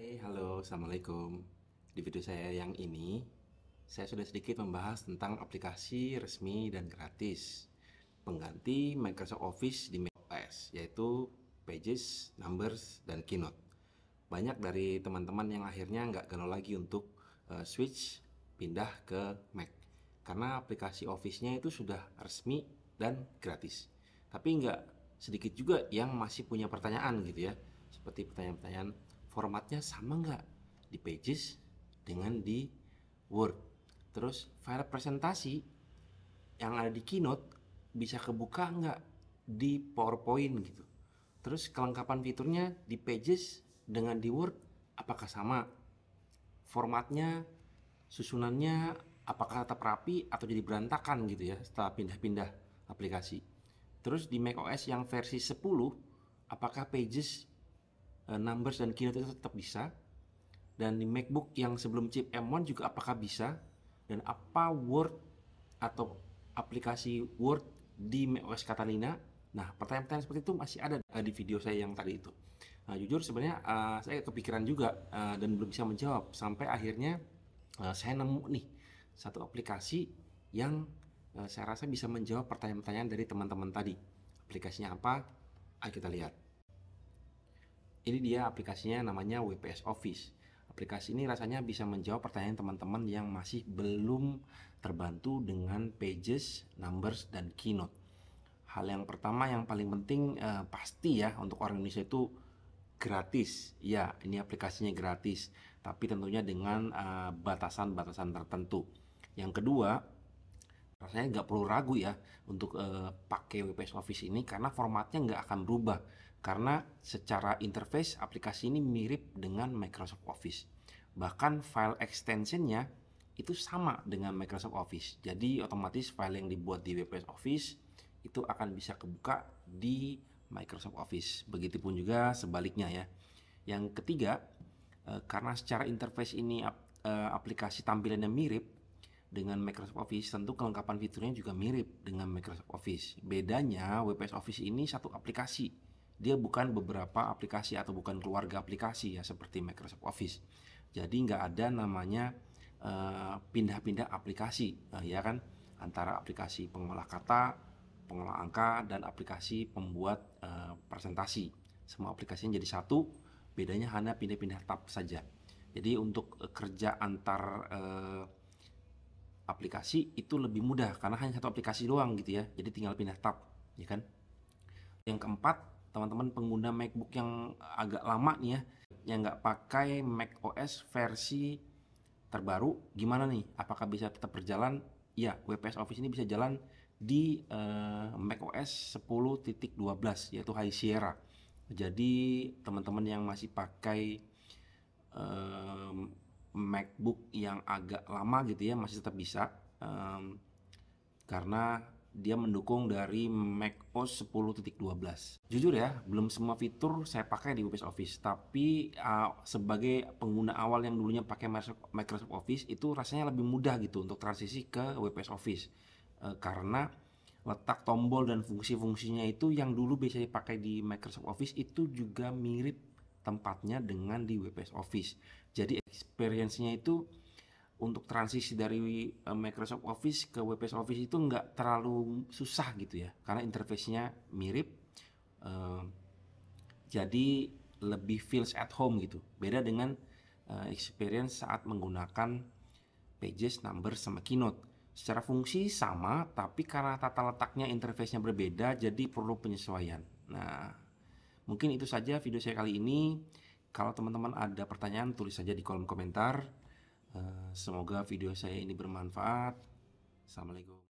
Hai, halo, Assalamualaikum. Di video saya yang ini, saya sudah sedikit membahas tentang aplikasi resmi dan gratis pengganti Microsoft Office di macOS, yaitu Pages, Numbers, dan Keynote. Banyak dari teman-teman yang akhirnya nggak galau lagi untuk uh, switch pindah ke Mac, karena aplikasi Office-nya itu sudah resmi dan gratis. Tapi nggak sedikit juga yang masih punya pertanyaan gitu ya, seperti pertanyaan-pertanyaan formatnya sama nggak di pages dengan di Word. Terus file presentasi yang ada di Keynote bisa kebuka nggak di PowerPoint gitu. Terus kelengkapan fiturnya di pages dengan di Word apakah sama? Formatnya, susunannya apakah tetap rapi atau jadi berantakan gitu ya setelah pindah-pindah aplikasi. Terus di macOS yang versi 10 apakah pages Eh, numbers dan Keynote itu tetap bisa. Dan di MacBook yang sebelum chip M1 juga apakah bisa? Dan apa Word atau aplikasi Word di macOS Catalina? Nah, pertanyaan-pertanyaan seperti itu masih ada eh, di video saya yang tadi itu. Nah, jujur sebenarnya uh, saya kepikiran juga uh, dan belum bisa menjawab sampai akhirnya uh, saya nemu nih satu aplikasi yang saya rasa bisa menjawab pertanyaan-pertanyaan dari teman-teman tadi. Aplikasinya apa? Ayo kita lihat. Jadi dia aplikasinya namanya WPS Office. Aplikasi ini rasanya bisa menjawab pertanyaan teman-teman yang masih belum terbantu dengan Pages, Numbers, dan Keynote. Hal yang pertama yang paling penting eh, pasti ya untuk orang Indonesia itu gratis. Ya, ini aplikasinya gratis, tapi tentunya dengan eh, batasan-batasan eh, tertentu. Yang kedua, rasanya nggak perlu ragu ya untuk uh, pakai WPS Office ini karena formatnya nggak akan berubah karena secara interface aplikasi ini mirip dengan Microsoft Office bahkan file extensionnya itu sama dengan Microsoft Office jadi otomatis file yang dibuat di WPS Office itu akan bisa kebuka di Microsoft Office begitupun juga sebaliknya ya yang ketiga eh, karena secara interface ini eh, aplikasi tampilannya mirip dengan Microsoft Office tentu kelengkapan fiturnya juga mirip dengan Microsoft Office. Bedanya WPS Office ini satu aplikasi. Dia bukan beberapa aplikasi atau bukan keluarga aplikasi ya seperti Microsoft Office. Jadi nggak ada namanya eh, pindah-pindah uh, aplikasi uh, ya kan antara aplikasi pengolah kata, pengolah angka dan aplikasi pembuat uh, presentasi. Semua aplikasinya jadi satu, bedanya hanya pindah-pindah tab saja. Jadi untuk kerja antar uh, aplikasi itu lebih mudah karena hanya satu aplikasi doang gitu ya jadi tinggal pindah tab ya kan yang keempat teman-teman pengguna MacBook yang agak lama nih ya yang nggak pakai macOS versi terbaru gimana nih apakah bisa tetap berjalan ya WPS Office ini bisa jalan di uh, Mac 10.12 yaitu High Sierra jadi teman-teman yang masih pakai eh, MacBook yang agak lama gitu ya masih tetap bisa um, karena dia mendukung dari Mac OS 10.12. Jujur ya, belum semua fitur saya pakai di WPS Office, tapi uh, sebagai pengguna awal yang dulunya pakai Microsoft Office itu rasanya lebih mudah gitu untuk transisi ke WPS Office. Uh, karena letak tombol dan fungsi-fungsinya itu yang dulu biasanya dipakai di Microsoft Office itu juga mirip tempatnya dengan di WPS office. Jadi experience-nya itu untuk transisi dari eh, Microsoft Office ke WPS office itu nggak terlalu susah gitu ya, karena interface-nya mirip. Eh, jadi lebih feels at home gitu. Beda dengan uh, experience saat menggunakan Pages, Number, sama Keynote. Secara fungsi sama, tapi karena tata letaknya interface-nya berbeda, jadi perlu penyesuaian. Nah, Mungkin itu saja video saya kali ini. Kalau teman-teman ada pertanyaan, tulis saja di kolom komentar. Eh, semoga video saya ini bermanfaat. Assalamualaikum.